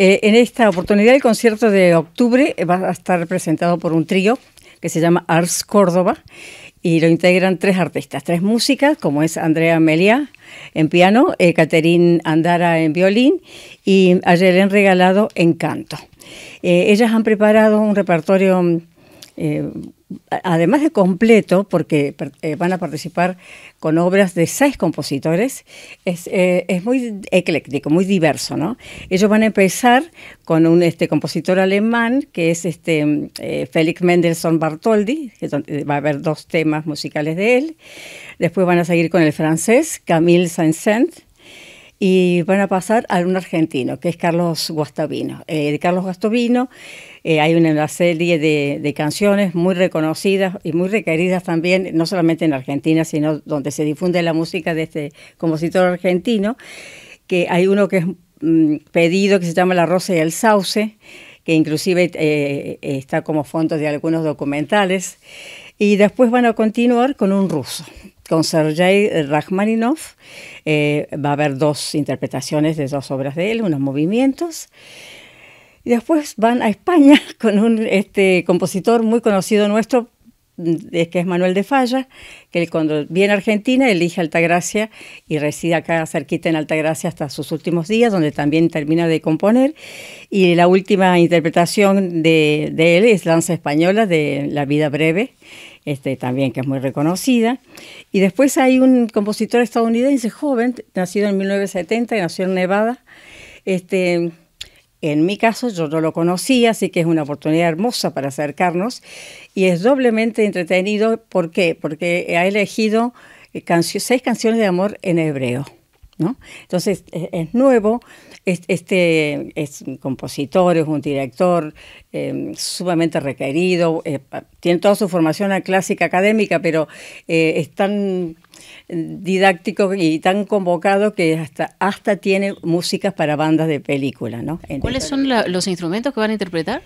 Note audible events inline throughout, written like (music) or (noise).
Eh, en esta oportunidad el concierto de octubre eh, va a estar presentado por un trío que se llama Ars Córdoba y lo integran tres artistas, tres músicas, como es Andrea Melia en piano, eh, Andara en violín y Ayelen Regalado en canto. Eh, ellas han preparado un repertorio mm, eh, además de completo, porque eh, van a participar con obras de seis compositores, eh, es, muy ecléctico, muy diverso, ¿no? Ellos van a empezar con un este, compositor alemán que es este, Felix Mendelssohn Bartholdy, que va a haber dos temas musicales de él. Después van a seguir con el francés Camille Saint-Saëns, y van a pasar a un argentino, que es Carlos Guastavino. Eh, de Carlos Guastavino eh, hay una, serie de, canciones muy reconocidas y muy requeridas también, no solamente en Argentina, sino donde se difunde la música de este compositor argentino, que hay uno que es mm, pedido que se llama La Rosa y el Sauce, que inclusive eh, está como fondo de algunos documentales. Y después van a continuar con un ruso con Sergei Rachmaninoff. Eh, va a haber dos interpretaciones de dos obras de él, unos movimientos. Y después van a España (laughs) con un este, compositor muy conocido nuestro, mm, que es Manuel de Falla, que cuando viene a Argentina elige Altagracia y reside acá cerquita en Altagracia hasta sus últimos días, donde también termina de componer. Y la última interpretación de, él es Lanza Española de La Vida Breve, este, también que es muy reconocida. Y después hay un compositor estadounidense joven, nacido en 1970, nació en Nevada. Este, en mi caso yo no lo conocía, así que es una oportunidad hermosa para acercarnos. Y es doblemente entretenido, ¿por qué? Porque ha elegido eh, seis canciones de amor en hebreo. Entonces e, es, nuevo, es, este es un compositor, es un director em, sumamente requerido, eh, tiene toda su formación clásica académica, pero eh, es tan didáctico y tan convocado que hasta, hasta tiene músicas para bandas de película. ¿Cuáles son los instrumentos que van a interpretar?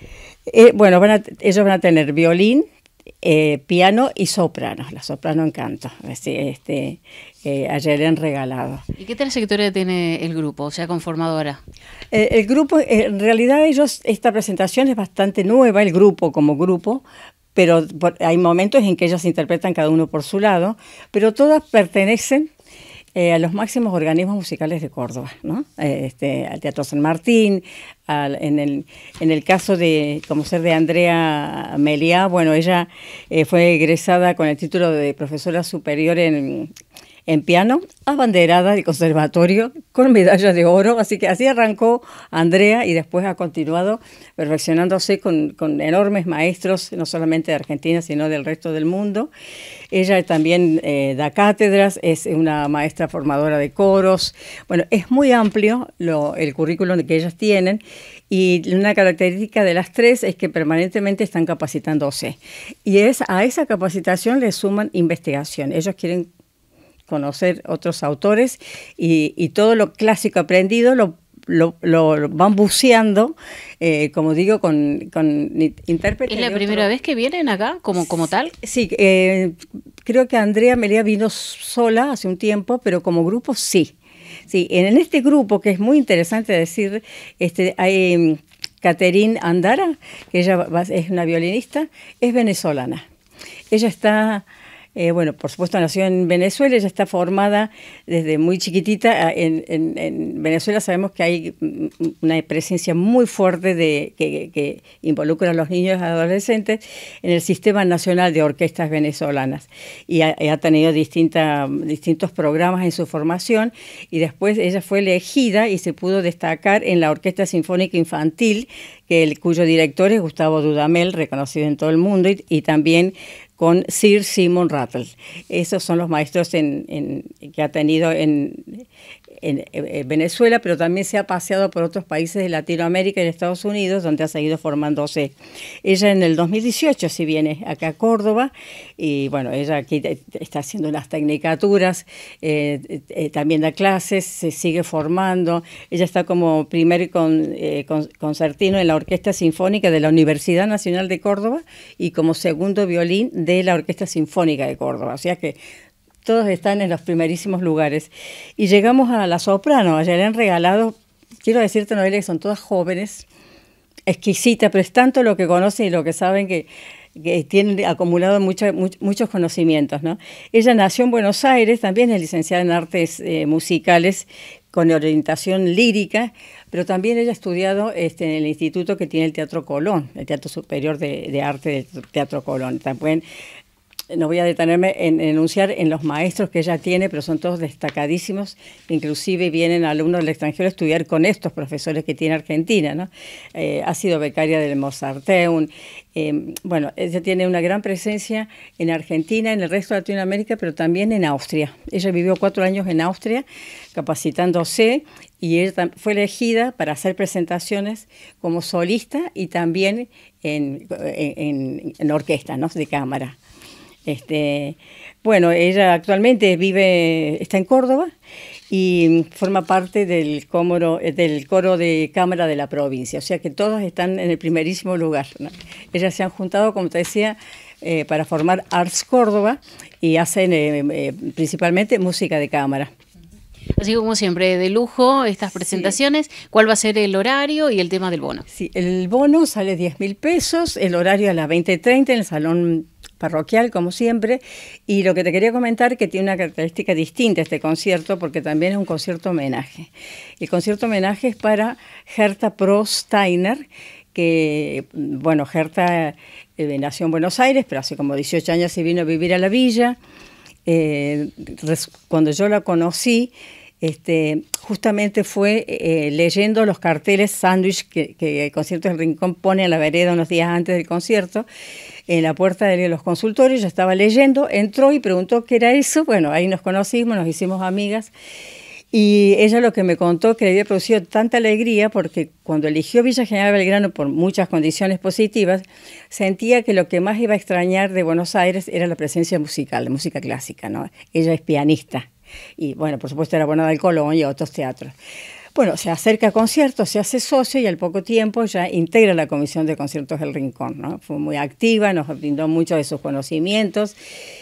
Eh, bueno, ellos van a tener violín, eh, piano y soprano. La soprano encanta. Este, eh, ayer le han regalado. ¿Y qué trayectoria tiene el grupo, o sea, conformadora? Eh, el grupo, en realidad ellos, esta presentación es bastante nueva, el grupo como grupo, pero hay momentos en que ellos interpretan cada uno por su lado, pero todas pertenecen eh, a los máximos organismos musicales de Córdoba, ¿no? Eh, este, al Teatro San Martín, en, el, en el caso de como ser de Andrea Meliá, bueno, ella eh, fue egresada con el título de profesora superior en en piano, abanderada de conservatorio, con medalla de oro. Así que así arrancó Andrea y después ha continuado perfeccionándose con, enormes maestros, no solamente de Argentina, sino del resto del mundo. Ella también eh, da cátedras, es una maestra formadora de coros. Bueno, es muy amplio el currículum que ellas tienen y una característica de las tres es que permanentemente están capacitándose. Y a esa capacitación le suman investigación. Ellos quieren conocer otros autores y, todo lo clásico aprendido lo lo, van buceando, eh, como digo, con, con intérpretes. ¿Es la primera vez que vienen acá, como, como tal? Sí, eh, creo que Andrea Melía vino sola hace un tiempo, pero como grupo sí. Sí, en este grupo, que es muy interesante decir, este, hay em, Caterine Andara, que ella es una violinista, es venezolana. Ella está eh, bueno, por supuesto nació en Venezuela, ella está formada desde muy chiquitita. Ah, en, Venezuela sabemos que hay mm, mm, una presencia muy fuerte de, que, involucra a los niños y adolescentes en el Sistema Nacional de Orquestas Venezolanas. Y ha, tenido distintos programas en su formación y después ella fue elegida y se pudo destacar en la Orquesta Sinfónica Infantil cuyo director es Gustavo Dudamel, reconocido en todo el mundo, y, también con Sir Simon Rattle. Esos son los maestros en, que ha tenido en, en, Venezuela, pero también se ha paseado por otros países de Latinoamérica y Estados Unidos, donde ha seguido formándose. Ella en el 2018 si viene acá a Córdoba, y bueno, ella aquí está haciendo las tecnicaturas, eh, eh, también da clases, se sigue formando. Ella está como primer eh, con, concertino en la Orquesta Sinfónica de la Universidad Nacional de Córdoba y como segundo violín de la Orquesta Sinfónica de Córdoba. sea que todos están en los primerísimos lugares. Y llegamos a la soprano, ayer le han regalado, quiero decirte, Noelia, que son todas jóvenes, exquisitas, pero es tanto lo que conocen y lo que saben que, tienen acumulado muchos conocimientos. ¿no? Ella nació en Buenos Aires, también es licenciada en artes eh, musicales con orientación lírica, pero también ella ha estudiado este, en el instituto que tiene el Teatro Colón, el Teatro Superior de, de Arte del Teatro Colón. También no voy a detenerme en enunciar en los maestros que ella tiene, pero son todos destacadísimos, inclusive vienen alumnos del extranjero a estudiar con estos profesores que tiene Argentina, eh, ha sido becaria del Mozarteum, eh, bueno, ella tiene una gran presencia en Argentina, en el resto de Latinoamérica, pero también en Austria. Ella vivió cuatro años en Austria capacitándose y ella fue elegida para hacer presentaciones como solista y también en, en, en orquesta, ¿no? de cámara. Este, bueno, ella actualmente vive, está en Córdoba y forma parte del, eh, del coro de cámara de la provincia, o sea que todos están en el primerísimo lugar. Ellas se han juntado, como te decía, eh, para formar Arts Córdoba y hacen eh, principalmente música de cámara. Así como siempre, de lujo estas presentaciones. ¿Cuál va a ser el horario y el tema del bono? Sí, el bono sale 10 mil pesos, el horario a las 20.30 en el Salón parroquial, como siempre. Y lo que te quería comentar que tiene una característica distinta este concierto, porque también es un concierto homenaje. El concierto homenaje es para Gerta Prosteiner, que, bueno, Gerta eh, nació en Buenos Aires, pero hace como 18 años se vino a vivir a la villa. Eh, cuando yo la conocí, este, justamente fue eh, leyendo los carteles sándwich que, el Concierto del Rincón pone a la vereda unos días antes del concierto, en la puerta de los consultorios, yo estaba leyendo, entró y preguntó qué era eso, bueno, ahí nos conocimos, nos hicimos amigas. Y ella lo que me contó que le había producido tanta alegría porque cuando eligió Villa General Belgrano por muchas condiciones positivas, sentía que lo que más iba a extrañar de Buenos Aires era la presencia musical, de música clásica, ¿no? Ella es pianista y bueno, por supuesto era buena del Colón y otros teatros. Bueno, se acerca a conciertos, se hace socio y al poco tiempo ya integra la Comisión de Conciertos del Rincón. Fue muy activa, nos brindó muchos de sus conocimientos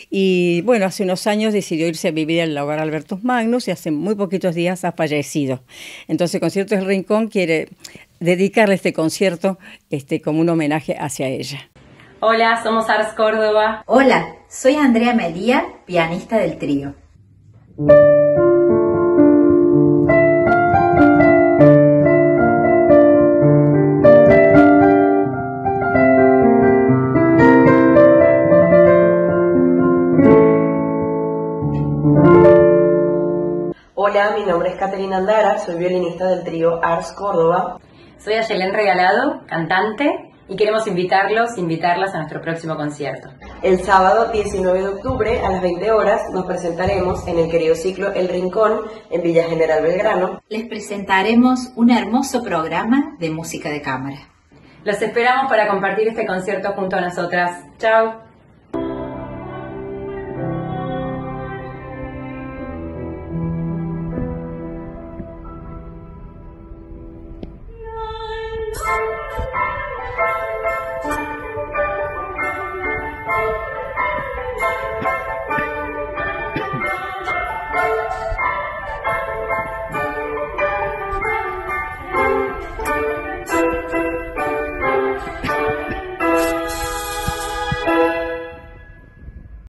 y bueno, hace unos años decidió irse a vivir al hogar Albertus Magnus y hace muy poquitos días ha fallecido. Entonces Conciertos del Rincón quiere dedicarle este concierto este, como un homenaje hacia ella. Hola, somos Ars Córdoba. Hola, soy Andrea melía pianista del trío. Hola, mi nombre es Caterina Andara, soy violinista del trío Ars Córdoba. Soy Ayelén Regalado, cantante, y queremos invitarlos, invitarlas a nuestro próximo concierto. El sábado 19 de octubre a las 20 horas nos presentaremos en el querido ciclo El Rincón en Villa General Belgrano. Les presentaremos un hermoso programa de música de cámara. Los esperamos para compartir este concierto junto a nosotras. Chao.